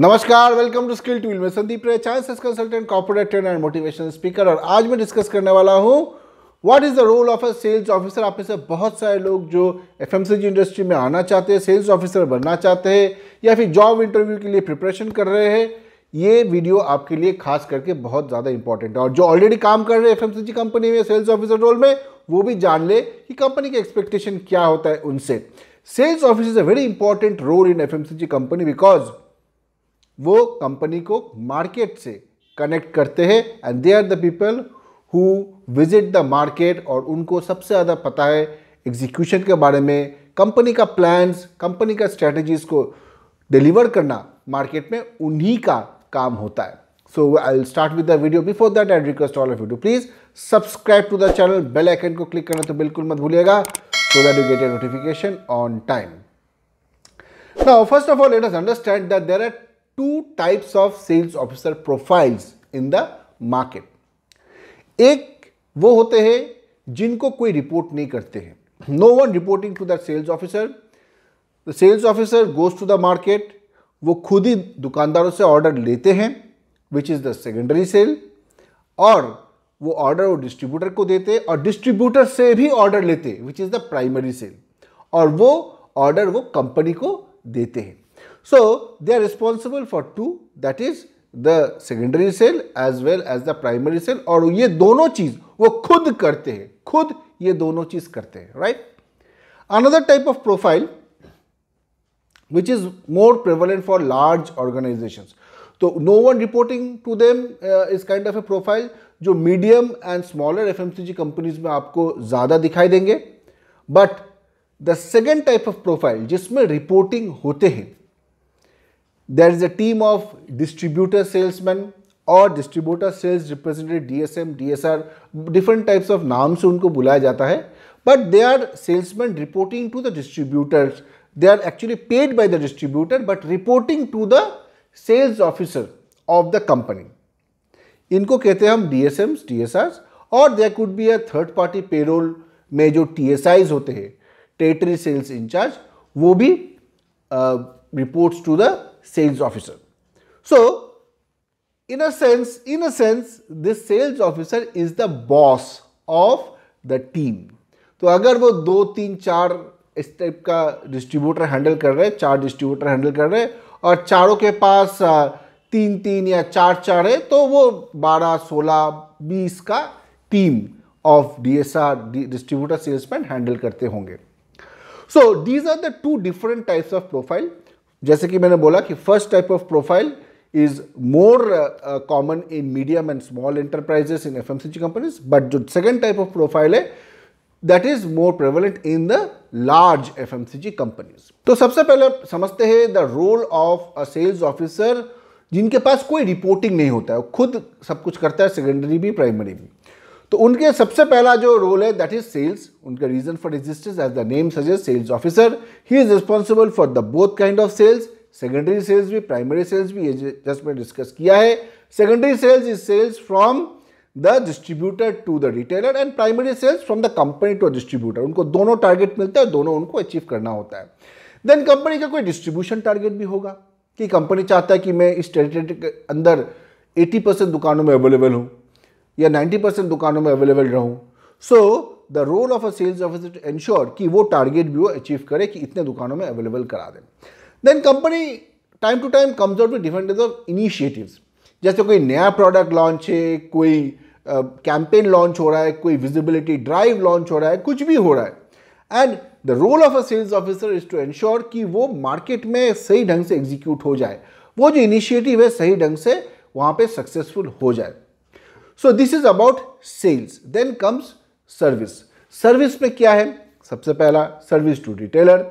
नमस्कार welcome to skill tool में Sandeep Ray chances consultant corporate trainer and motivation speaker और आज मैं डिस्कस करने वाला हूँ what is the role of a sales officer आप में से बहुत सारे लोग जो एफ इंडस्ट्री में आना चाहते हैं सेल्स ऑफिसर बनना चाहते हैं या फिर जॉब इंटरव्यू के लिए प्रिपरेशन कर रहे हैं ये वीडियो आपके लिए खास करके बहुत ज़्यादा इंपॉर्टेंट है और जो ऑलरेडी काम कर रहे हैं एफ कंपनी में सेल्स ऑफिसर रोल में वो भी जान ले कि कंपनी का एक्सपेक्टेशन क्या होता है उनसे sales office is a very important role in F company because वो कंपनी को मार्केट से कनेक्ट करते हैं and they are the people who visit the market और उनको सबसे ज़्यादा पता है एग्जीक्यूशन के बारे में कंपनी का प्लान्स कंपनी का स्ट्रेटजीज को डिलीवर करना मार्केट में उन्हीं का काम होता है so I start with the video before that I request all of you to please subscribe to the channel bell icon को क्लिक करना तो बिल्कुल मत भूलिएगा so that you get a notification on time now first of all let us understand that there are two types of sales officer profiles in the market एक वो होते हैं जिनको कोई रिपोर्ट नहीं करते हैं no one reporting to the sales officer the sales officer goes to the market वो खुद ही दुकानदारों से ऑर्डर लेते हैं which is the secondary sale और वो ऑर्डर वो डिस्ट्रीब्यूटर को देते और डिस्ट्रीब्यूटर से भी ऑर्डर लेते which is the primary sale और वो ऑर्डर वो कंपनी को देते हैं So, they are responsible for two that is the secondary cell as well as the primary cell और ये दोनों चीज वो खुद करते हैं खुद ये दोनों चीज करते हैं right. Another type of profile which is more prevalent for large organizations. So no one reporting to them uh, is kind of a profile जो medium and smaller FMCG companies में आपको ज़्यादा दिखाई देंगे but the second type of profile जिसमें reporting होते हैं There is a team of distributor salesmen और distributor sales representative DSM DSR different types of नाम से उनको बुलाया जाता है but they are salesman reporting to the distributors they are actually paid by the distributor but reporting to the sales officer of the company इनको कहते हैं हम D S Ms D S R और there could be a third party payroll में जो T S eyes होते हैं territory sales in-charge वो भी reports to the sales officer. So, in a sense, in a sense, this sales officer is the boss of the team. तो अगर वो दो तीन चार इस टाइप का डिस्ट्रीब्यूटर हैंडल कर रहे हैं चार डिस्ट्रीब्यूटर हैंडल कर रहे हैं और चारों के पास तीन तीन या चार चार है तो वो बारह सोलह बीस का team of D S R distributor salesman handle करते होंगे so these are the two different types of profile जैसे कि मैंने बोला कि first type of profile is more common in medium and small enterprises in F companies but जो second type of profile है that is more prevalent in the large F companies तो सबसे पहले समझते हैं the role of a sales officer जिनके पास कोई रिपोर्टिंग नहीं होता है खुद सब कुछ करता है सेकेंडरी भी प्राइमरी भी तो उनके सबसे पहला जो रोल है दैट इज सेल्स उनका reason for existence as the name suggest sales officer he is responsible for the both kind of sales secondary sales भी प्राइमरी सेल्स भी जस्ट मैं डिस्कस किया है secondary sales is sales from the distributor to the retailer and primary sales from the company to distributor उनको दोनों target मिलते हैं दोनों उनको अचीव करना होता है देन कंपनी का कोई डिस्ट्रीब्यूशन टारगेट भी होगा कि कंपनी चाहता है कि मैं इस टेरिटरी के अंदर 80 परसेंट दुकानों में अवेलेबल हूँ या 90 परसेंट दुकानों में अवेलेबल रहूँ so the role of a sales officer to ensure कि वो टारगेट भी वो अचीव करे कि इतने दुकानों में अवेलेबल करा दें then company time to time comes out with different of initiative जैसे कोई नया प्रोडक्ट लॉन्च है कोई कैंपेन uh, लॉन्च हो रहा है कोई विजिबिलिटी ड्राइव लॉन्च हो रहा है कुछ भी हो रहा है and the role of a sales officer is to ensure कि वो मार्केट में सही ढंग से एग्जीक्यूट हो जाए वो जो इनिशिएटिव है सही ढंग से वहाँ पे सक्सेसफुल हो जाए so this is about sales then comes service service में क्या है सबसे पहला सर्विस टू रिटेलर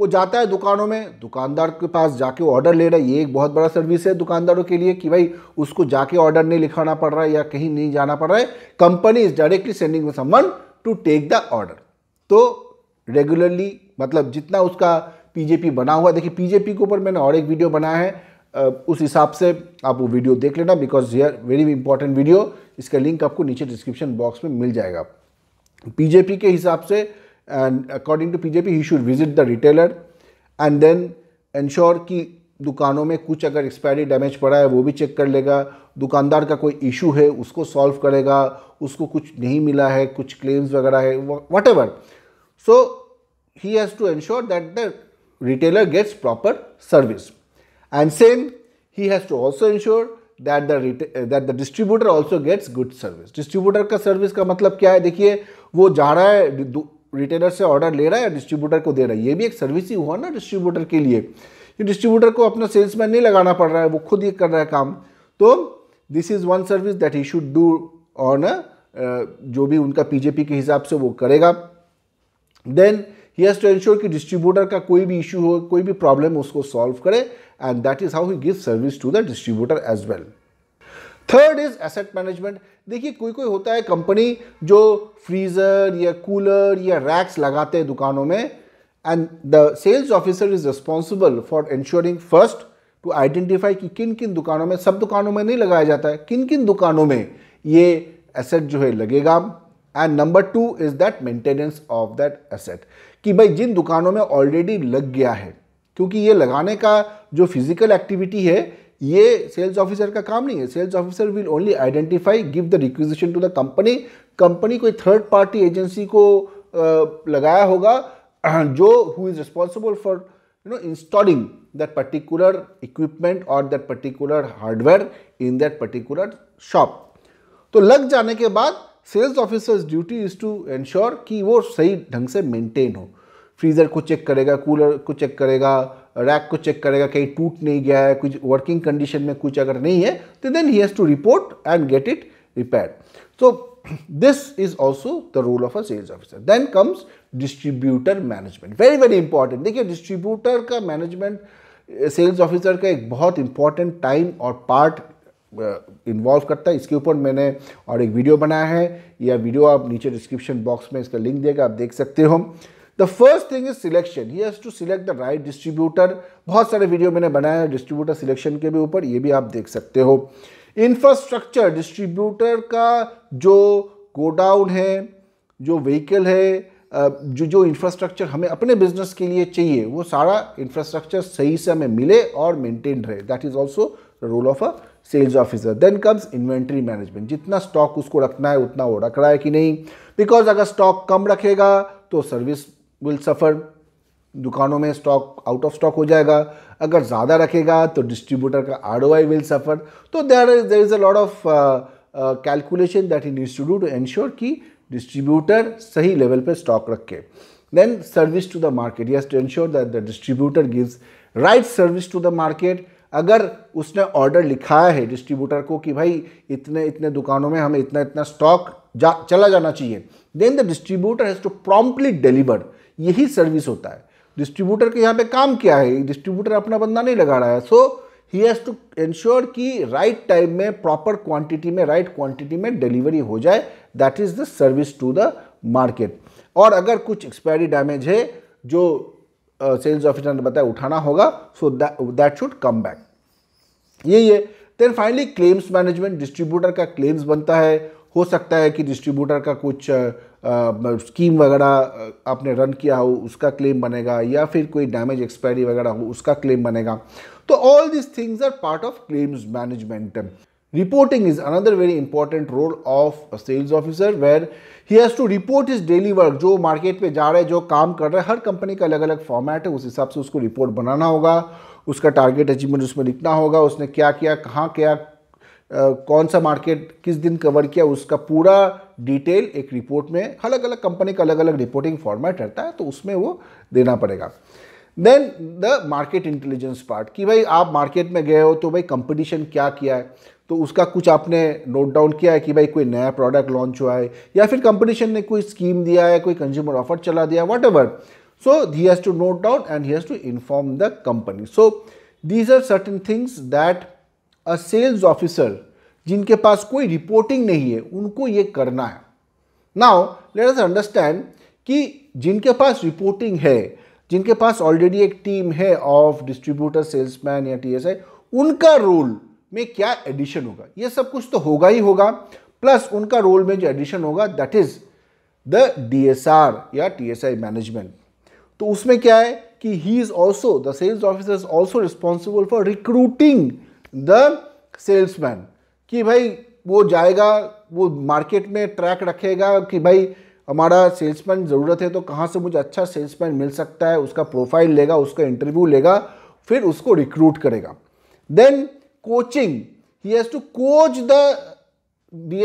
वो जाता है दुकानों में दुकानदार के पास जाके ऑर्डर ले रहा है ये एक बहुत बड़ा सर्विस है दुकानदारों के लिए कि भाई उसको जाके ऑर्डर नहीं लिखाना पड़ रहा है या कहीं नहीं जाना पड़ रहा है company is directly sending someone to take the order तो रेगुलरली मतलब जितना उसका पीजेपी बना हुआ देखिए पीजेपी के ऊपर मैंने और एक वीडियो बनाया है उस हिसाब से आप वो वीडियो देख लेना because here very important video इसका लिंक आपको नीचे डिस्क्रिप्शन बॉक्स में मिल जाएगा पीजेपी के हिसाब से and according to PJP he should visit the retailer and then ensure कि दुकानों में कुछ अगर एक्सपायरी डैमेज पड़ा है वो भी चेक कर लेगा दुकानदार का कोई इशू है उसको सॉल्व करेगा उसको कुछ नहीं मिला है कुछ क्लेम्स वगैरह है whatever so he has to ensure that the retailer gets proper service And same, he has to also ensure that the that the distributor also gets good service. Distributor का service का मतलब क्या है देखिए वो जा रहा है रिटेलर से ऑर्डर ले रहा है डिस्ट्रीब्यूटर को दे रहा है ये भी एक सर्विस ही हुआ ना डिस्ट्रीब्यूटर के लिए ये डिस्ट्रीब्यूटर को अपना सेल्समैन नहीं लगाना पड़ रहा है वो खुद ही कर रहा है काम तो this is one service that he should do on जो भी उनका पीजेपी के हिसाब से वो करेगा then he has to ensure कि डिस्ट्रीब्यूटर का कोई भी इशू हो कोई भी प्रॉब्लम उसको सॉल्व करे and that is how he give service to the distributor as well third is asset management देखिए कोई कोई होता है कंपनी जो फ्रीज़र या कूलर या रैक्स लगाते हैं दुकानों में and the sales officer is responsible for ensuring first to identify कि किन किन दुकानों में सब दुकानों में नहीं लगाया जाता है किन किन दुकानों में ये एसेट जो है लगेगा and number two is that maintenance of that asset कि भाई जिन दुकानों में ऑलरेडी लग गया है क्योंकि ये लगाने का जो फिजिकल एक्टिविटी है ये सेल्स ऑफिसर का काम नहीं है sales officer will only identify give the requisition to the company company कोई थर्ड पार्टी एजेंसी को लगाया होगा जो who is responsible for you know installing that particular equipment और that particular hardware in that particular shop तो लग जाने के बाद sales officer's duty is to ensure कि वो सही ढंग से मेंटेन हो फ्रीज़र को चेक करेगा कूलर को चेक करेगा रैक को चेक करेगा कहीं टूट नहीं गया है कुछ वर्किंग कंडीशन में कुछ अगर नहीं है तो then he has to report and get it repair so this is also the role of a sales officer then comes distributor management very very important देखिए डिस्ट्रीब्यूटर का मैनेजमेंट सेल्स ऑफिसर का एक बहुत इंपॉर्टेंट टाइम और part involve करता है इसके ऊपर मैंने और एक वीडियो बनाया है यह वीडियो आप नीचे डिस्क्रिप्शन बॉक्स में इसका लिंक देगा आप देख सकते हो the first thing is selection he has to select the right distributor बहुत सारे वीडियो मैंने बनाया है डिस्ट्रीब्यूटर सिलेक्शन के भी ऊपर ये भी आप देख सकते हो इंफ्रास्ट्रक्चर डिस्ट्रीब्यूटर का जो गोडाउन है जो व्हीकल है जो जो इंफ्रास्ट्रक्चर हमें अपने बिजनेस के लिए चाहिए वो सारा इंफ्रास्ट्रक्चर सही से हमें मिले और मेंटेन रहे that is also role of a sales officer then comes inventory management जितना स्टॉक उसको रखना है उतना वो रख रहा है कि नहीं बिकॉज अगर स्टॉक कम रखेगा तो सर्विस विल सफ़र दुकानों में स्टॉक आउट ऑफ स्टॉक हो जाएगा अगर ज़्यादा रखेगा तो डिस्ट्रीब्यूटर का R O I will suffer तो there is there is a lot of calculation that in needs to ensure कि डिस्ट्रीब्यूटर सही लेवल पर स्टॉक रखे then service to the market yes to ensure that the distributor gives right service to the market अगर उसने order लिखाया है distributor को कि भाई इतने इतने दुकानों में हमें इतना इतना स्टॉक जा चला जाना चाहिए then the distributor has to promptly deliver यही सर्विस होता है डिस्ट्रीब्यूटर के यहाँ पे काम क्या है डिस्ट्रीब्यूटर अपना बंदा नहीं लगा रहा है so he has to ensure कि राइट टाइम में प्रॉपर क्वांटिटी में राइट क्वान्टिटी क्वांटिटी में डिलीवरी हो जाए that is the service to the market और अगर कुछ एक्सपायरी डैमेज है जो सेल्स ऑफिसर ने बताया उठाना होगा so that should come back यही है then finally claims management distributor का क्लेम्स बनता है हो सकता है कि डिस्ट्रीब्यूटर का कुछ स्कीम वगैरह आपने रन किया हो उसका क्लेम बनेगा या फिर कोई डैमेज एक्सपायरी वगैरह हो उसका क्लेम बनेगा तो all this things are part of claims management Reporting is another very important role of a sales officer where he has to report his daily work जो market पर जा रहा है जो काम कर रहा है हर कंपनी का अलग अलग फॉर्मेट है उस हिसाब से उसको रिपोर्ट बनाना होगा उसका टारगेट अचीवमेंट उसमें लिखना होगा उसने क्या किया कहाँ क्या कौन सा मार्केट किस दिन कवर किया उसका पूरा डिटेल एक रिपोर्ट में अलग अलग कंपनी का अलग अलग रिपोर्टिंग फॉर्मेट रहता है तो उसमें वो देना पड़ेगा then the market intelligence part कि भाई आप मार्केट में गए हो तो भाई कंपटीशन क्या किया है तो उसका कुछ आपने नोट डाउन किया है कि भाई कोई नया प्रोडक्ट लॉन्च हुआ है या फिर कंपटीशन ने कोई स्कीम दिया है कोई कंज्यूमर ऑफर चला दिया whatever so he has to note down and he has to inform the company so these are certain things that a sales officer जिनके पास कोई रिपोर्टिंग नहीं है उनको ये करना है नाउ लेट अस अंडरस्टैंड कि जिनके पास रिपोर्टिंग है जिनके पास ऑलरेडी एक टीम है ऑफ डिस्ट्रीब्यूटर सेल्समैन या टीएसआई उनका रोल में क्या एडिशन होगा ये सब कुछ तो होगा ही होगा प्लस उनका रोल में जो एडिशन होगा दैट इज द डीएसआर या टीएसआई मैनेजमेंट तो उसमें क्या है कि he is also the sales officer is also responsible for recruiting the salesman कि भाई वो जाएगा वो मार्केट में ट्रैक रखेगा कि भाई हमारा सेल्समैन ज़रूरत है तो कहाँ से मुझे अच्छा सेल्समैन मिल सकता है उसका प्रोफाइल लेगा उसका इंटरव्यू लेगा फिर उसको रिक्रूट करेगा then coaching he has to coach the D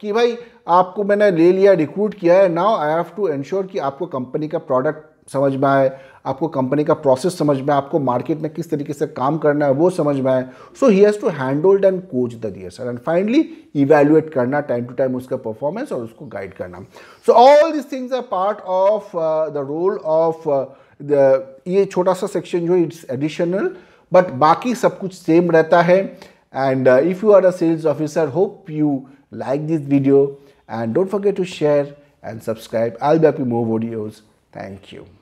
कि भाई आपको मैंने ले लिया रिक्रूट किया है now I have to ensure कि आपको कंपनी का प्रोडक्ट समझ में आए आपको कंपनी का प्रोसेस समझ में आपको मार्केट में किस तरीके से काम करना है वो समझ में आए so he has to handhold and coach the DSR and finally evaluate करना टाइम टू टाइम उसका परफॉर्मेंस और उसको गाइड करना so all this things are part of the role of ये छोटा सा सेक्शन जो इट्स एडिशनल बट बाकी सब कुछ सेम रहता है and if you are a sales officer hope you like this video and don't forget to share and subscribe I be happy more videos. Thank you